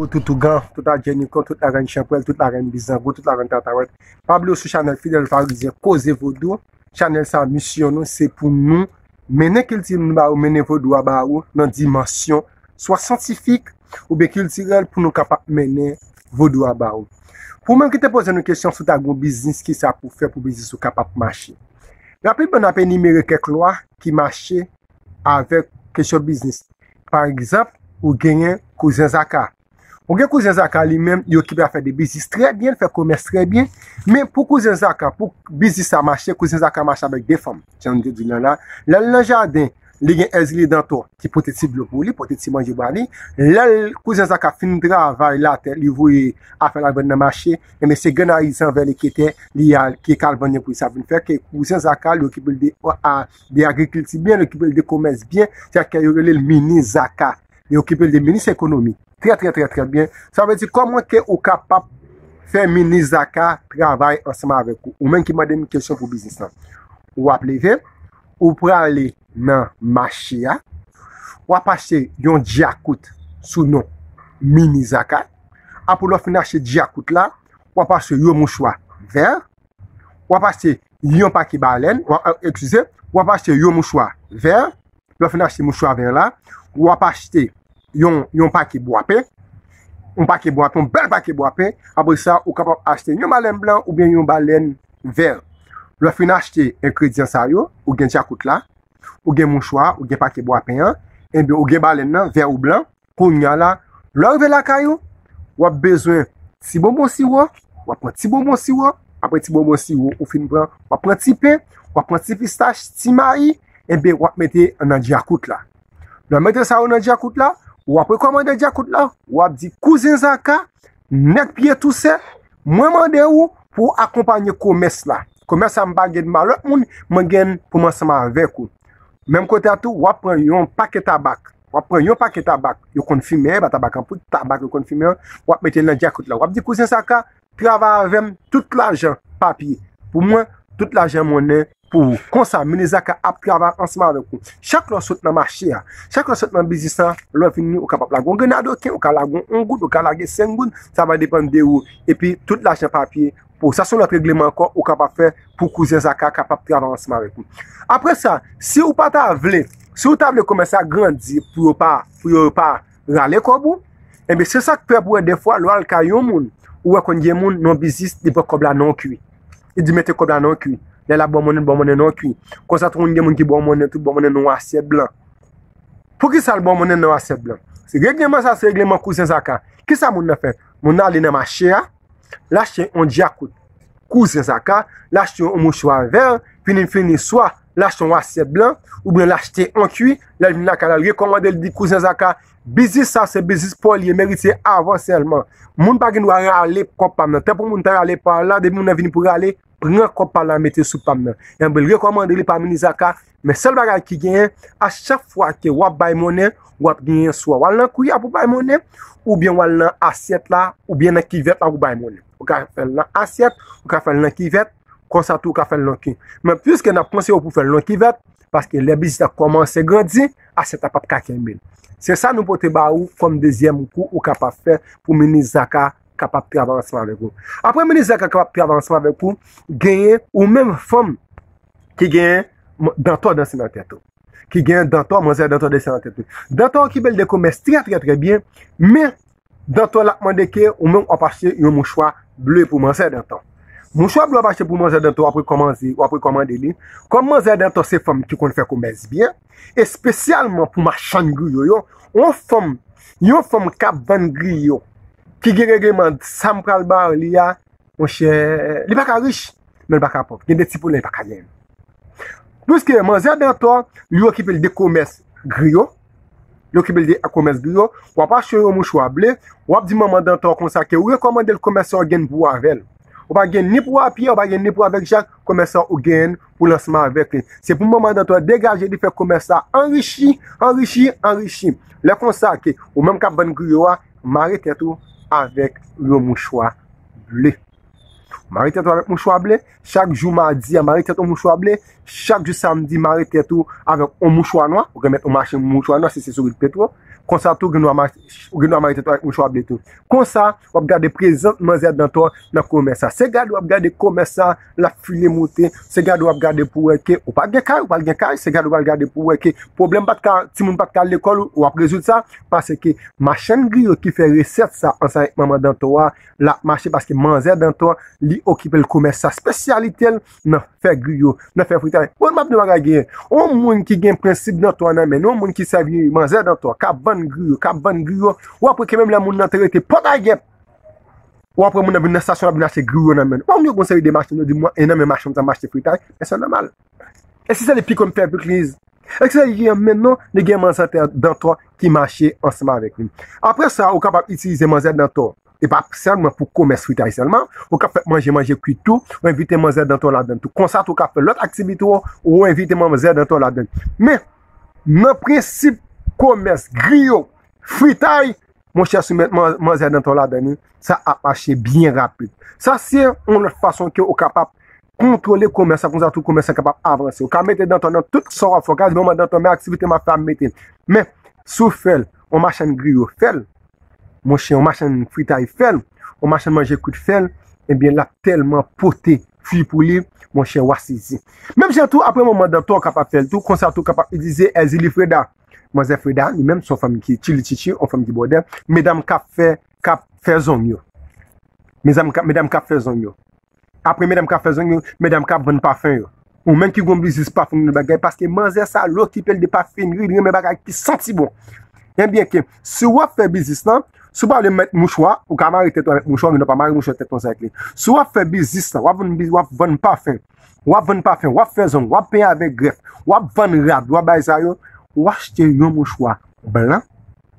ou toutou gan, touta geni kon, touta renn chanpwen, touta renn bizan, touta renn tatawet. Pablo sou chanel Fidel Fadlize, koze vodou, chanel sa misyon nou, se pou moun mene kilti moun ba ou mene vodou a ba ou, nan dimasyon swa santifik ou be kilti rel pou nou kapap mene vodou a ba ou. Pou moun ki te pose nou kesyon sou ta goun biznis ki sa pou fe pou biznis ou kapap machi. Rapi bon apen ni mire kek loa ki machi avek kesyon biznis. Par egzap ou genye kouze zaka. Ou gen kouzen zaka li menm, yo kipe a fe de bizis tre bien, fe komez tre bien. Men pou kouzen zaka, pou bizis a mache, kouzen zaka mache abek de fom, chan diyo di lan la. Lel lan jaden, li gen ezri danto, ki pote ti blovou li, pote ti manjibani. Lel kouzen zaka fin dra vay late, li vwe a fe la vwene mache. E men se gen a izan vwe le kete, li al ki e kal vwene pou sa vwene fe. Kouzen zaka, yo kipe de agrikilti bien, yo kipe de komez bien, chan ki yo lel mini zaka. Yo kipel de mini sekonomi. Tre tre tre tre bien. Sa mwen di koman ke ou kapap fe mini zakat travay ansama avek ou. Ou men ki mwen demi kesyon pou bizisan. Ou ap leve. Ou prale nan machia. Ou apache yon diakout sou nou mini zakat. Apo lo finache diakout la. Ou apache yon mouchwa ver. Ou apache yon pakiba alen. Ou apache yon mouchwa ver. Lo finache mouchwa ver la. Ou apache te yon pake bo apen, yon pake bo apen, yon bel pake bo apen, apre sa, ou kapap achete nyon balen blan, ou ben yon balen ver. Lo fin achete, ekredi sa yo, ou gen diakout la, ou gen mouchwa, ou gen pake bo apen, eh enbe ou gen balen nan, ver ou blan, kou nyan la, lo yon vela kayo, wap bezwen, si bonbon si wo, wap wap ti bonbon si wo, apre ti bonbon si wo, ou fin blan, wap wap ti pen, wap wap ti pistache, ti mayi, eh enbe wap mette nan diakout la. Lo met Wap di kouzin zaka, nek piye tou se, mwen mwende ou pou akompanyo koumes la. Koumes an bagen ma, lop mwen gen pou mwen seman vek ou. Mem kote atou, wap pren yon pake tabak, wap pren yon pake tabak, yon konfime, batabak anpou, tabak yon konfime, wap meten la di akoute la. Wap di kouzin zaka, piya va avem tout la jen papi, pou mwen tout la jen mwene papi. pou konsa meni zaka ap kri avan ansman vekou. Chak lon sot nan machi ya, chak lon sot nan bizisa, lwen fin ni ou kapap lagon genado, ken ou ka lagon on goud, ou ka lage sen goud, sa va depan de ou, epi tout la jen papye pou, sa son lwen pregleman kon ou kapap fe, pou kouze zaka kapap kri avan ansman vekou. Apre sa, si ou pa ta vle, si ou ta vle kome sa grandi, pou yo pa rale koubou, ebe se sa kpep wè defwa lwen alka yon moun, ou wè konye moun nan bizis, di bè koubla nan kwi, e di mète kou Lè la bon mounen, bon mounen nan kwi. Kwa sa troun gen moun ki bon mounen, tout bon mounen nan wase blan. Pou ki sa l bon mounen nan wase blan? Se regleman sa, se regleman kouzen zaka. Ki sa moun na fè? Moun alè nan ma chè a, la chè an diakou. Kouzen zaka, la chè an mouchwa ver, finen finen soa, la chè an wase blan, ou ben la chè an kwi, lè vini nan kanal. Lè rekomande lè di kouzen zaka, bizis sa, se bizis poli, e merite avansèlman. Moun pa gen wale ale, kompam nan, ren kop pa la meti sou pa men. Yen bel rekomande li pa meni zaka, men sel bagay ki genye, a chak fwa ke wap bay mounen, wap genye swa wal nan kouye apou bay mounen, ou bien wal nan asyet la, ou bien nan kivet apou bay mounen. Ou ka fel nan asyet, ou ka fel nan kivet, konsatu ou ka fel nan kivet. Men plus ke nan konse ou pou fel nan kivet, paske le bizita komanse gandzi, asyet apap kaken bin. Se sa nou pote ba ou, fom dezyen mou kou ou ka pa fe, pou meni zaka, kapap pre-avanceman vek pou. Apre meni zek kapap pre-avanceman vek pou, genye ou men fom ki genye danto dan sinan tetou. Ki genye danto, man zek danto dan sinan tetou. Danto ki bel de koumèst tre tre tre bien, men danto la man deke ou men opache yon mou chwa blou pou man zek danto. Mou chwa blou opache pou man zek danto wapre komanzi, wapre komanzi li. Kon man zek danto se fom ki kon fè koumèst bien, espesyalman pou ma chan griyo yo, yon fom, yon fom kap van griyo, Ki gire gireman, sam pral bar li ya, onche, li baka rish, men baka pop, gen de tipou la, li baka gen. Pouzke, man zè dantwa, li wakipil de komes griyo, li wakipil de komes griyo, wap ap chouyo mou chou a ble, wap di maman dantwa konsa ke, ou rekomande l komesor gen pou avel. Ou bagen ni pou a pi, ou bagen ni pou avel jak, komesor ou gen pou lansman avek. Se pou maman dantwa degaje di fe komesa, anri chi, anri chi, anri chi. Lè konsa ke, ou mèm kap ban griyo a, mare tetou, avèk yon mouchwa blè. Mare tètou avèk mouchwa blè, chak jou mardi a mare tètou mouchwa blè, chak jou samdi mare tètou avèk mouchwa noa, ouke mèt omache mouchwa noa, se se sou bil petou. konsa tou genwa maritetwa kon sa, wap gade prezent manzè dantwa nan koumè sa se gade wap gade koumè sa, la filè moutè, se gade wap gade pouweke ou pa genkay, ou pa genkay, se gade wap gade pouweke problem bat ka, si moun bat ka l'ekol wap rezout sa, pase ke manchen griyo ki fè resept sa ansay maman dantwa, la manche paske manzè dantwa, li okipè l'koumè sa spesyalitel nan fè griyo nan fè fritay, wap mab nou wak gade ou moun ki gen prinsip dantwa nan men ou moun ki savini manzè dantwa, kaban gru, kab ban gru, ou apre kemem la moun nan terete pot a gep ou apre moun nan bine stasyon nan bine nase gru nan men ou moun yo konsey de machin nou, di mwen enan me machin mwen sa machin te kuitay, e se nan mal e se se de pi kon me fèm pou kliz ekse yon, men nou, ne gen man satè dantou ki machè ansima vek apre sa, ou kapap itizè man zè dantou e pa apselman pou koumè svitay selman ou kapap manje manje kuitou ou invite man zè dantou la den, ou konsat ou kapap lot aksemitou, ou invite man zè dantou la den me, nan presip komers, griyo, fritay, monshe a sou men, monshe a den ton la dani, sa apache bien rapide. Sa se, monshe a son ki ou kapap kontrole komers, sa foun sa tout komers sa kapap avrase. Ou ka mette den ton nan tout sor a fokaz, monshe a den ton men aktivite ma fam mette. Men, sou fel, ou monshe a nin griyo fel, monshe a monshe a nin fritay fel, ou monshe a nin manje kout fel, ebyen la telman pote, fuy pou li, monshe a wase zi. Men monshe a tout apre monshe a den ton kapap fel, tout konsa tout kapap, i dize, ezi li freda, Mwaze Freda, li menm sou fami ki chili chichi ou fami ki bodem. Medam kap fe, kap fe zon yo. Medam kap, medam kap fe zon yo. Apre medam kap fe zon yo, medam kap ven pafen yo. Ou men ki gom bizis pafen yo bagay. Paske mwaze sa lò ki pel de pafen, rin rin me bagay ki santi bon. Yen biye ke, si wap fe bizis lan, sou pa le met mouchwa, ou kamari teton met mouchwa, mi do pa mari mouchwa teton sa ekli. Si wap fe bizis lan, wap ven pafen, wap ven pafen, wap fe zon, wap pen ave gref, wap ven rad, wap bay zay yo, Wache te yon mou chwa blan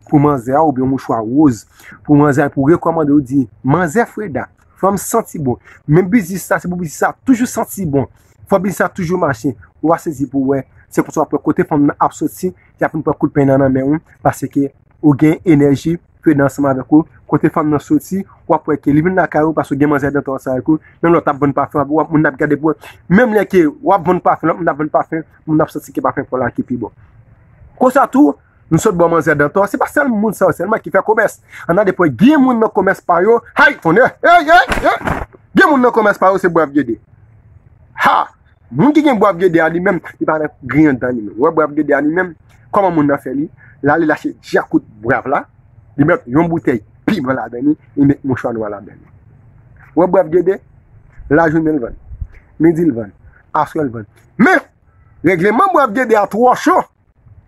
pou manze a ou bi yon mou chwa wouz pou manze a pou rekomande ou di manze a fwe da fwa m senti bon. Men bizisa se pou bizisa toujou senti bon fwa bizisa toujou manche wache se zi pou we se kontwa pou kote fwa m nou ap soti ya pou m pou koute pen nanan men ou. Pase ke ou gen enerji fwe dansa manve kou kote fwa m nou soti wapwe ke livin na karou pasou gen manze a dante wase a kou. Men m nou tap bon pa fwe wap moun ap gade pou wap men mou lè ke wap bon pa fwe lop moun ap bon pa fwe moun ap soti ke pa fwe pou laki pi bo. Kwa sa tou, nou sot bo man zè den to. Se pa sel moun sa ou, sel man ki fè komès. An nan depo, gen moun nan komès pa yo, hay, fonè, hey, hey, hey, hey, gen moun nan komès pa yo se boyev gèdè. Ha! Moun ki gen boyev gèdè an, li mèm, li parèk griyantan li mèm. Wè boyev gèdè an, li mèm, koman moun nan fè li, la li lache diakout boyev la, li mèm yon boutei, pi mwen la deni, li mèk moun chan wè la deni. Wè boyev gèdè, la joun men lwen, men zil lwen,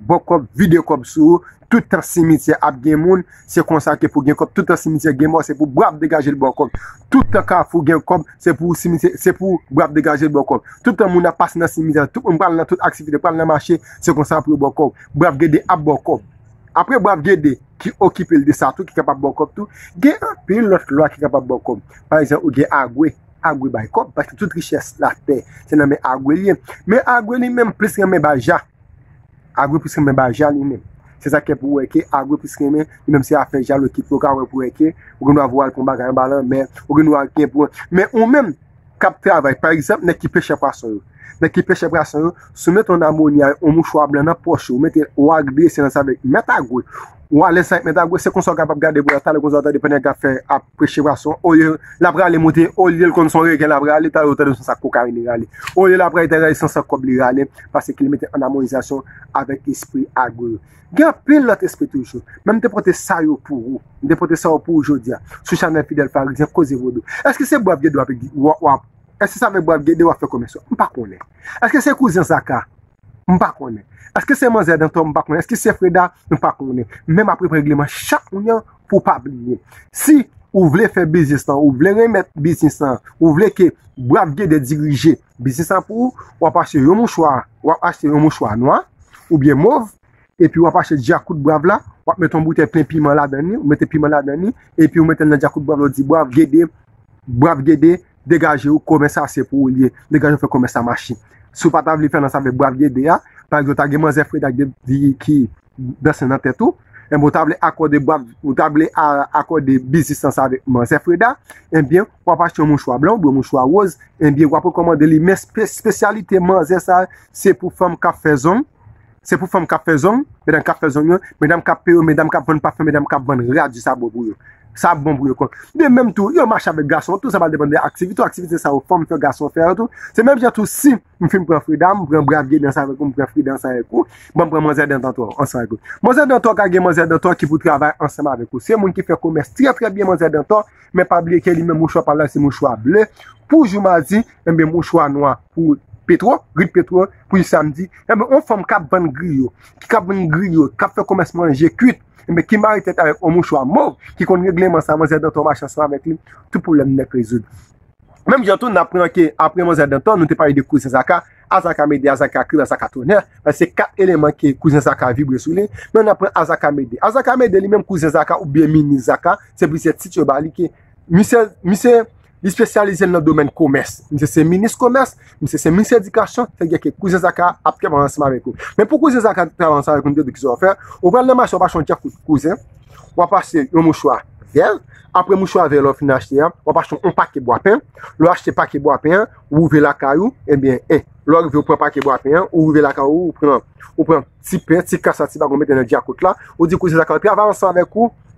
Bokop videokop sou, touta simite ap gen moun, se konsan ke pou gen kop. Touta simite gen moun se pou brav degaje di bokop. Touta ka fou gen kop, se pou brav degaje di bokop. Touta moun ap pas nan simite, touta aksefi de pral nan masye, se konsan pou bokop. Brav gede ap bokop. Apre brav gede ki okipe l de sa tou ki kapap bokop tou. Gen ap peri lòt lòa ki kapap bokop. Parè se ou gen agwe, agwe bay kop. Bakte touta richesse la te, se nan men agwe li. Men agwe li men plis yon men bajan. Agwe pwiske men ba jan li men. Se zake pou weke, agwe pwiske men, mwen mse a fe jan lw ki prok avwe pou weke, w gen w avwa lpon bagay mbalan, mwen w gen w alke pou weke. Men ou men kap travay, par exemple, ne ki peche pa son yo. Mwen ki pechevrasyon, sou meton nan moun ya, ou mou chwa blan nan poche, ou meten wak bi, se nan sa vek, metan gwe. Ou alen sa, metan gwe, se konso kapap gade pou la tale konso ata depanen ka fe ap pechevrasyon. Oye, labra li mouti, oye, l konso reken labra li, talo, talo, san sa kokari li rali. Oye, labra li ten ray, san sa kobli li rali, pase ki li meten an amonizasyon avek espri agwe. Gya, pil lot espri toujou. Mwen te pote sa yo pou ou, te pote sa yo pou ou jodia, sou chanel fidel pari, zyen koze vodo. Eske se bo apye do apye, wap Est-ce que ça veut dire va faire comme ça Je ne pas. Est-ce que c'est cousin Zaka Je ne pas. Est-ce que c'est Mazer dans ton Je ne pas. Est-ce que c'est Freda Je ne pas. Même après le règlement, chaque union, faut pas oublier. Si vous voulez faire business, vous voulez remettre business, vous voulez que brave gueule dirige business pour vous, ou pas acheter un mouchoir, ou acheter un mouchoir noir, ou bien mauve, et puis vous pas acheter de brave là, ou mettre un bouteille plein piment là-dedans, ou mettre piment là-dedans, et puis vous mettez un de brave là, vous dire brave brave degaje ou kome sa se eh pou ou liye, degaje ou fe kome sa mashi. Sou pa tabli fè nan sa ve bo avye de ya, pali do tagli man zè freda ge di ki basen nan tè tou, embo tabli akode bizis ansa avek man zè freda, enbyen wap apache moun chwa blan, moun chwa wòz, enbyen wapo komande li, men spesyalite man zè sa, se pou fèm ka fèzon, se pou fèm ka fèzon, men dam ka fèzon yo, men dam ka peyo, men dam ka bon pafè, men dam ka bon radis sa bo vwyo. Sa bon brokot. De menm tou, yo mache ave gason tou, sa pa depande aktivite. Tou aktivite sa ou form ke gason fer tou. Se menm gen tou, si mfim pran Frida, mpren brad gen yon sa vekou, mpren Frida yon sa vekou. Bon, pran Manzèr Den Tantor, ansan vekou. Manzèr Den Tantor kage Manzèr Den Tantor ki pou travay ansan vekou. Se moun ki fe koumès tre prebien Manzèr Den Tantor, men pabliye ke li men mouchwa pale, se mouchwa ble. Pou jou ma zi, men be mouchwa noa, poul. petro, grid petro, pou yi samdi eh yame on fom kap ban griyo ki kap ban griyo, kap to komesman jekut yame eh ki maritet ave o mou chwa mou ki kon regleman sa ma zè dènton ma chansan avèk li, tout pou lèm nèk rezoud mèm jatoun apren anke apren ma zè dènton nou te pari di kouzè zaka, azaka mèdè azaka krib, azaka tonè, vè se kat eleman ki kouzè zaka vibre sou lè mèm an apren azaka mèdè, azaka mèdè li mèm kouzè zaka ou bèmini zaka, se bèm se tit yo bali ki, misè, misè Li spesyalize nan domen komers. Mi se se minis komers, mi se se minis edikasyon, fe gye ke kouze zaka apke van lansman vekou. Men pou kouze zaka prevan sa rekon dek dik se wafè, ou vwè lèman se wapache yon diak kouze, wapache yon mouchwa vel, apre mouchwa vel wapache yon pak e boapen, lwache te pak e boapen, wou ve la karou, e eh bien, e, eh, lwage ve wapache e boapen, wou ve la karou, wapren, wapren, ti pen, ti kasa ti bagon mette nan diak kouk la, wou di kouze zaka apke, avansman vek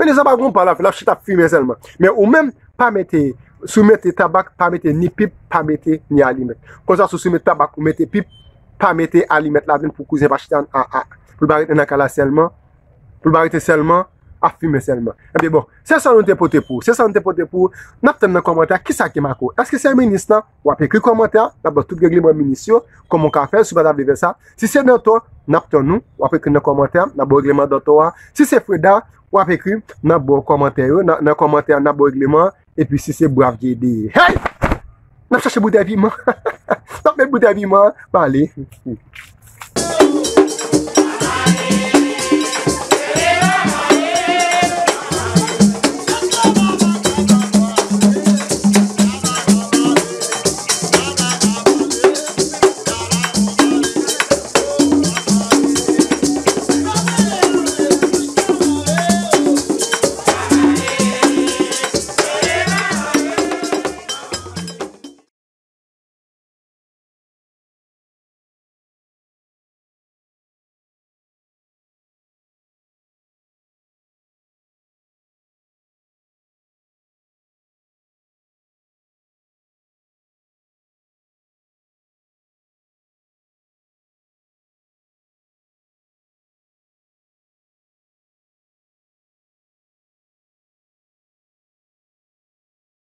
Meni sa bagoun palaf, laf chite ap fime selman. Men ou men, pa mette, sou mette tabak, pa mette ni pip, pa mette ni alimet. Kon sa sou sou mette tabak, ou mette pip, pa mette alimet laven pou kouzen pa chite an ak. Poul barite nan kalas selman, poul barite selman, ap fime selman. Epe bon, se san nou te pote pou, se san nou te pote pou, nap ten nan komantar, ki sa ki makou? Aske se menis nan, wap e kri komantar, nabot tout gregleman menis yo, komon ka fè, sou pa da vive sa. Si se nan to, nap ten nou, wap e kri nan komantar, nabot gregleman dotowa. Si se freda, wap Wap ekip nan bo komentaryo, nan komentaryo nan bo egleman. E pi si se bo avje de. Hey! Napsase boute avyman. Napsase boute avyman. Pali.